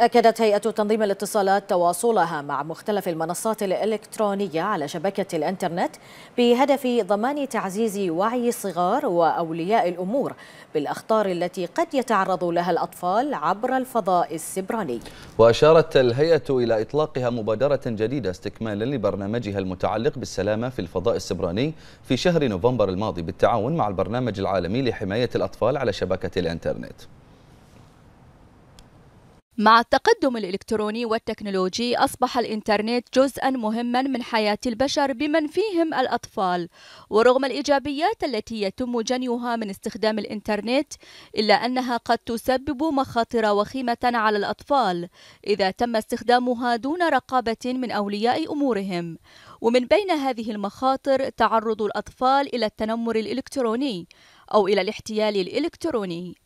أكدت هيئة تنظيم الاتصالات تواصلها مع مختلف المنصات الإلكترونية على شبكة الإنترنت بهدف ضمان تعزيز وعي الصغار وأولياء الأمور بالأخطار التي قد يتعرض لها الأطفال عبر الفضاء السبراني وأشارت الهيئة إلى إطلاقها مبادرة جديدة استكمالا لبرنامجها المتعلق بالسلامة في الفضاء السبراني في شهر نوفمبر الماضي بالتعاون مع البرنامج العالمي لحماية الأطفال على شبكة الإنترنت مع التقدم الإلكتروني والتكنولوجي أصبح الإنترنت جزءا مهما من حياة البشر بمن فيهم الأطفال ورغم الإيجابيات التي يتم جنيها من استخدام الإنترنت إلا أنها قد تسبب مخاطر وخيمة على الأطفال إذا تم استخدامها دون رقابة من أولياء أمورهم ومن بين هذه المخاطر تعرض الأطفال إلى التنمر الإلكتروني أو إلى الاحتيال الإلكتروني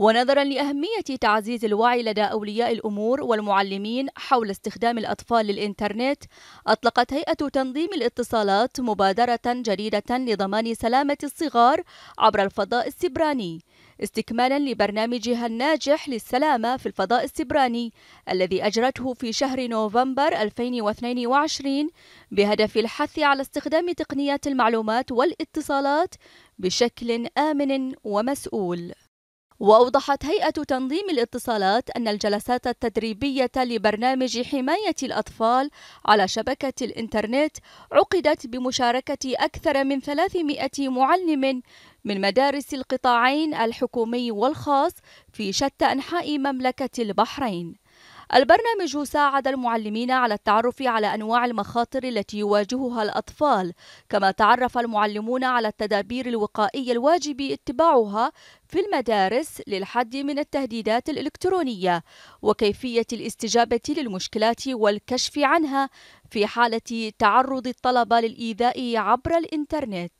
ونظرا لأهمية تعزيز الوعي لدى أولياء الأمور والمعلمين حول استخدام الأطفال للإنترنت أطلقت هيئة تنظيم الاتصالات مبادرة جديدة لضمان سلامة الصغار عبر الفضاء السبراني استكمالا لبرنامجها الناجح للسلامة في الفضاء السبراني الذي أجرته في شهر نوفمبر 2022 بهدف الحث على استخدام تقنيات المعلومات والاتصالات بشكل آمن ومسؤول وأوضحت هيئة تنظيم الاتصالات أن الجلسات التدريبية لبرنامج حماية الأطفال على شبكة الإنترنت عقدت بمشاركة أكثر من 300 معلم من مدارس القطاعين الحكومي والخاص في شتى أنحاء مملكة البحرين البرنامج ساعد المعلمين على التعرف على أنواع المخاطر التي يواجهها الأطفال كما تعرف المعلمون على التدابير الوقائية الواجب اتباعها في المدارس للحد من التهديدات الإلكترونية وكيفية الاستجابة للمشكلات والكشف عنها في حالة تعرض الطلبة للإيذاء عبر الإنترنت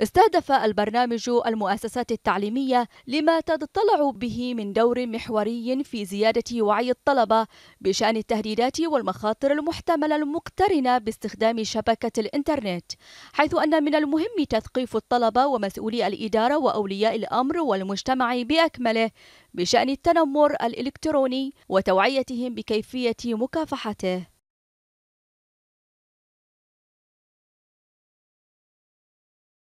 استهدف البرنامج المؤسسات التعليمية لما تتطلع به من دور محوري في زيادة وعي الطلبة بشأن التهديدات والمخاطر المحتملة المقترنة باستخدام شبكة الإنترنت، حيث أن من المهم تثقيف الطلبة ومسؤولي الإدارة وأولياء الأمر والمجتمع بأكمله بشأن التنمر الإلكتروني وتوعيتهم بكيفية مكافحته.